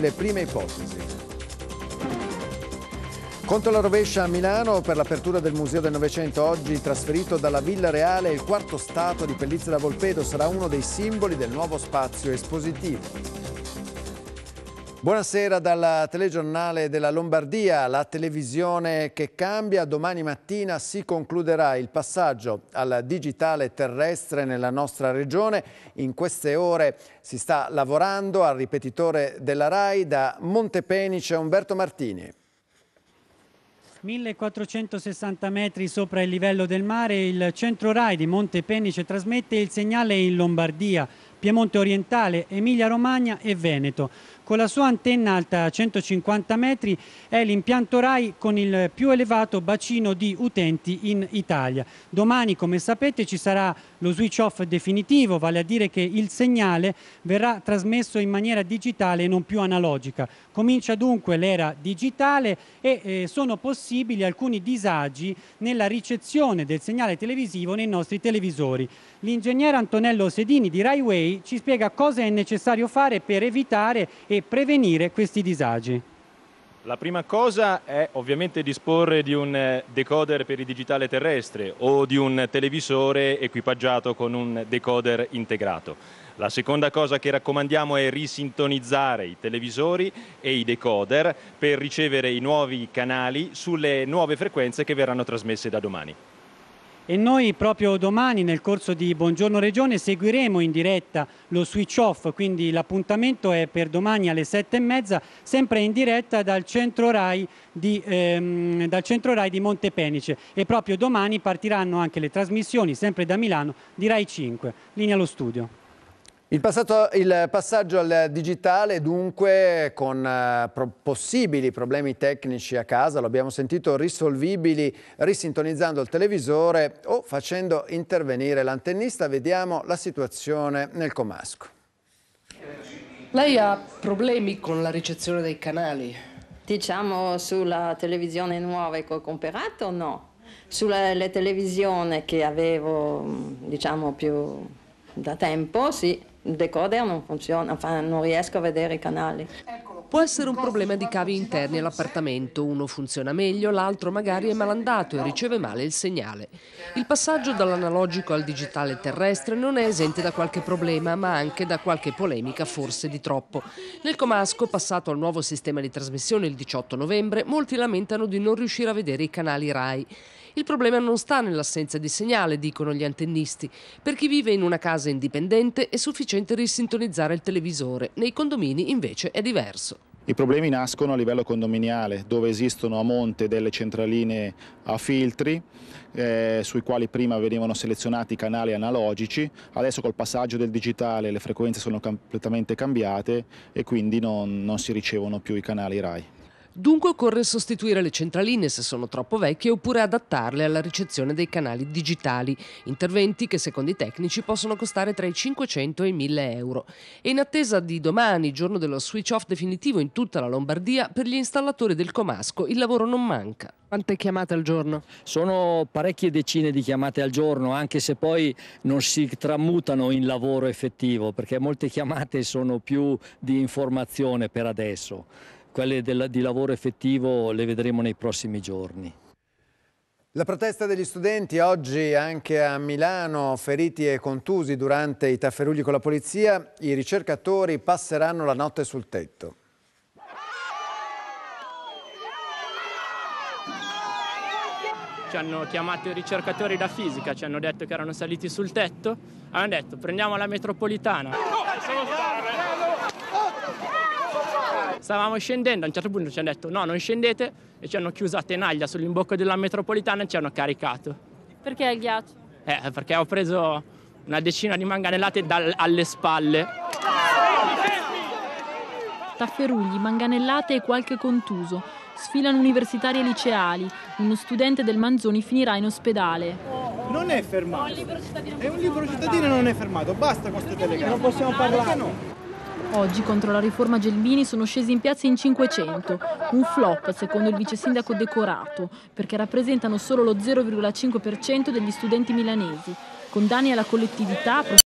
le prime ipotesi. Contro la rovescia a Milano per l'apertura del Museo del Novecento oggi trasferito dalla Villa Reale il quarto stato di Pellizza da Volpedo sarà uno dei simboli del nuovo spazio espositivo. Buonasera dal telegiornale della Lombardia, la televisione che cambia. Domani mattina si concluderà il passaggio al digitale terrestre nella nostra regione. In queste ore si sta lavorando al ripetitore della RAI da Montepenice Umberto Martini. 1460 metri sopra il livello del mare, il centro RAI di Montepenice trasmette il segnale in Lombardia, Piemonte orientale, Emilia-Romagna e Veneto. Con la sua antenna alta 150 metri è l'impianto RAI con il più elevato bacino di utenti in Italia. Domani, come sapete, ci sarà lo switch off definitivo, vale a dire che il segnale verrà trasmesso in maniera digitale e non più analogica. Comincia dunque l'era digitale e eh, sono possibili alcuni disagi nella ricezione del segnale televisivo nei nostri televisori. L'ingegnere Antonello Sedini di RaiWay ci spiega cosa è necessario fare per evitare e prevenire questi disagi? La prima cosa è ovviamente disporre di un eh, decoder per il digitale terrestre o di un televisore equipaggiato con un decoder integrato. La seconda cosa che raccomandiamo è risintonizzare i televisori e i decoder per ricevere i nuovi canali sulle nuove frequenze che verranno trasmesse da domani e noi proprio domani nel corso di Buongiorno Regione seguiremo in diretta lo switch off, quindi l'appuntamento è per domani alle sette e mezza, sempre in diretta dal centro RAI di, ehm, dal centro RAI di Montepenice e proprio domani partiranno anche le trasmissioni, sempre da Milano, di RAI 5. Linea allo studio. Il, passato, il, passaggio al digitale dunque con eh, pro possibili problemi tecnici a casa, lo abbiamo sentito, risolvibili risintonizzando il televisore o facendo intervenire l'antennista, vediamo la situazione nel Comasco. Lei ha problemi con la ricezione dei canali? Diciamo sulla televisione nuova che ho comprato no, sulle televisioni che avevo diciamo più da tempo sì, decoder non funziona, enfin non riesco a vedere i canali. Ecco, Può essere un problema di cavi interni all'appartamento, uno funziona meglio, l'altro magari è malandato e riceve male il segnale. Il passaggio dall'analogico al digitale terrestre non è esente da qualche problema, ma anche da qualche polemica, forse di troppo. Nel Comasco, passato al nuovo sistema di trasmissione il 18 novembre, molti lamentano di non riuscire a vedere i canali RAI. Il problema non sta nell'assenza di segnale, dicono gli antennisti. Per chi vive in una casa indipendente è sufficiente risintonizzare il televisore, nei condomini invece è diverso. I problemi nascono a livello condominiale, dove esistono a monte delle centraline a filtri, eh, sui quali prima venivano selezionati canali analogici, adesso col passaggio del digitale le frequenze sono completamente cambiate e quindi non, non si ricevono più i canali RAI. Dunque occorre sostituire le centraline se sono troppo vecchie oppure adattarle alla ricezione dei canali digitali, interventi che secondo i tecnici possono costare tra i 500 e i 1000 euro. E in attesa di domani, giorno dello switch off definitivo in tutta la Lombardia, per gli installatori del Comasco il lavoro non manca. Quante chiamate al giorno? Sono parecchie decine di chiamate al giorno, anche se poi non si tramutano in lavoro effettivo, perché molte chiamate sono più di informazione per adesso quelle del, di lavoro effettivo le vedremo nei prossimi giorni. La protesta degli studenti oggi anche a Milano, feriti e contusi durante i tafferugli con la polizia, i ricercatori passeranno la notte sul tetto. Ci hanno chiamato i ricercatori da fisica, ci hanno detto che erano saliti sul tetto, hanno detto prendiamo la metropolitana. Oh, Stavamo scendendo, a un certo punto ci hanno detto no, non scendete e ci hanno chiuso a tenaglia sull'imbocco della metropolitana e ci hanno caricato. Perché il ghiaccio? Eh, perché ho preso una decina di manganellate dal, alle spalle. Tafferugli, manganellate e qualche contuso. Sfilano universitari e liceali. Uno studente del Manzoni finirà in ospedale. Non è fermato. È un libro cittadino, non è fermato. Basta con queste telecamere. Non possiamo parlare. Oggi contro la riforma Gelmini sono scesi in piazza in 500, un flop secondo il vice sindaco decorato, perché rappresentano solo lo 0,5% degli studenti milanesi. Condanni alla collettività,